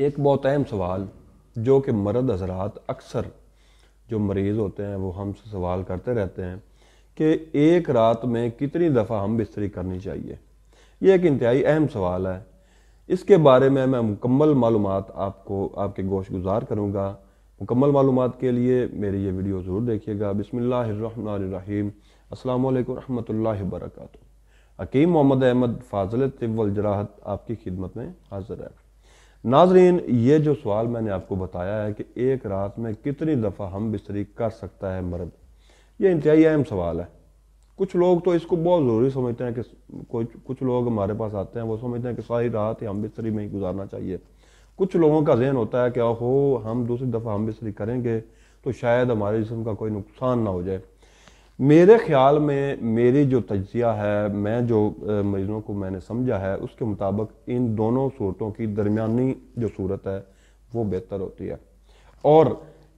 एक बहुत अहम सवाल जो कि मर्द हजरात अक्सर जो मरीज़ होते हैं वो हमसे सवाल करते रहते हैं कि एक रात में कितनी दफ़ा हम बिस्तरी करनी चाहिए ये एक इंतहाई अहम सवाल है इसके बारे में मैं मुकम्मल मालूम आपको आपके गोश गुजार करूँगा मुकम्मल मालूम के लिए मेरी ये वीडियो ज़रूर देखिएगा बिसमीम अल्लाम वरहल वर्क हकीम मोहम्मद अहमद फाजल तिवल जराहत आपकी खिदमत में हाजिर है नाजरीन ये जो सवाल मैंने आपको बताया है कि एक रात में कितनी दफ़ा हम बिस्तरी कर सकता है मर्द ये इंतहाई अहम सवाल है कुछ लोग तो इसको बहुत ज़रूरी समझते हैं कि कुछ कुछ लोग हमारे पास आते हैं वो समझते हैं कि सारी रात ही हम बिस्तरी में ही गुजारना चाहिए कुछ लोगों का जहन होता है कि ओहो हम दूसरी दफ़ा हम बिस्तरी करेंगे तो शायद हमारे जिसम का कोई नुकसान ना हो जाए मेरे ख्याल में मेरी जो तजिया है मैं जो मरीजों को मैंने समझा है उसके मुताबिक इन दोनों सूरतों की दरमियानी जो सूरत है वो बेहतर होती है और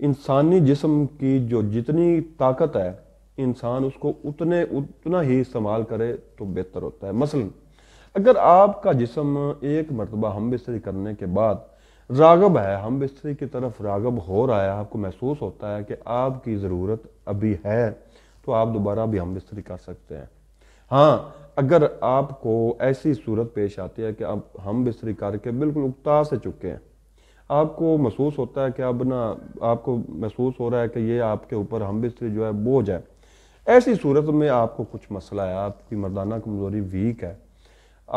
इंसानी जिसम की जो जितनी ताकत है इंसान उसको उतने उतना ही इस्तेमाल करे तो बेहतर होता है मसलन अगर आपका जिसम एक मरतबा हम बिस्तरी करने के बाद रागब है हम बिस्तरी की तरफ रागब हो रहा है आपको महसूस होता है कि आपकी ज़रूरत अभी है तो आप दोबारा भी हम बिस्तरी कर सकते हैं हाँ अगर आपको ऐसी सूरत पेश आती है कि आप हम बिस्तरी करके बिल्कुल उकता से चुके हैं आपको महसूस होता है कि अब ना आपको महसूस हो रहा है कि ये आपके ऊपर हम बिस्तरी जो है बोझ है ऐसी सूरत में आपको कुछ मसला है आपकी मर्दाना कमज़ोरी वीक है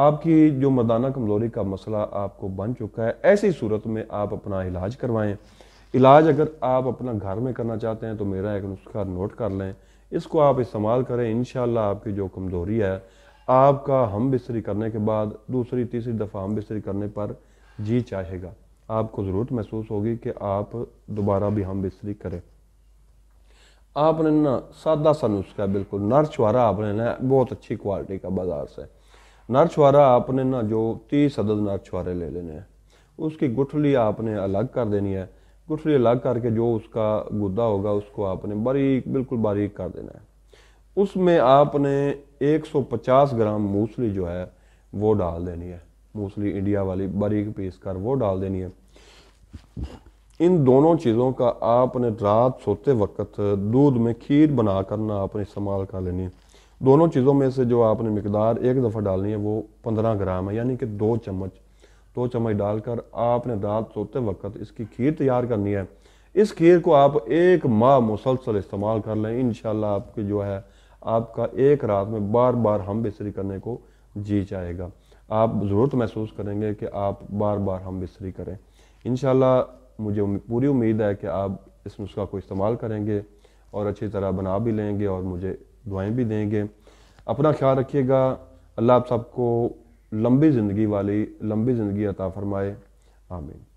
आपकी जो मर्दाना कमज़ोरी का मसला आपको बन चुका है ऐसी सूरत में आप अपना इलाज करवाएं इलाज अगर आप अपना घर में करना चाहते हैं तो मेरा एक नुस्खा नोट कर लें इसको आप इस्तेमाल करें इन आपकी जो कमज़ोरी है आपका हम बिस्तरी करने के बाद दूसरी तीसरी दफ़ा हम बिस्तरी करने पर जी चाहेगा आपको ज़रूरत महसूस होगी कि आप दोबारा भी हम बिस्तरी करें आपने ना सादा सा नुस्खा बिल्कुल नर छुआरा आपने ना बहुत अच्छी क्वालिटी का बाज़ार से नर आपने ना जो तीस अदद नर ले लेने हैं उसकी गुठली आपने अलग कर देनी है गुठली अलग करके जो उसका गुदा होगा उसको आपने बारीक बिल्कुल बारीक कर देना है उसमें आपने 150 ग्राम मूसली जो है वो डाल देनी है मूसली इंडिया वाली बारीक पीस कर वो डाल देनी है इन दोनों चीज़ों का आपने रात सोते वक्त दूध में खीर बना करना आपने इस्तेमाल कर लेनी है दोनों चीज़ों में से जो आपने मकदार एक दफ़ा डालनी है वो पंद्रह ग्राम है यानी कि दो चम्मच दो चम्मच डालकर आपने रात सोते वक्त इसकी खीर तैयार करनी है इस खीर को आप एक माह मुसलसल इस्तेमाल कर लें इन आपकी जो है आपका एक रात में बार बार हम बिस्तरी करने को जी जाएगा आप ज़रूरत महसूस करेंगे कि आप बार बार हम बिस्तरी करें इन मुझे पूरी उम्मीद है कि आप इस नुस्खा को इस्तेमाल करेंगे और अच्छी तरह बना भी लेंगे और मुझे दुआएं भी देंगे अपना ख्याल रखिएगा अल्लाह आप सबको लंबी ज़िंदगी वाली लंबी ज़िंदगी अता फरमाए आमीन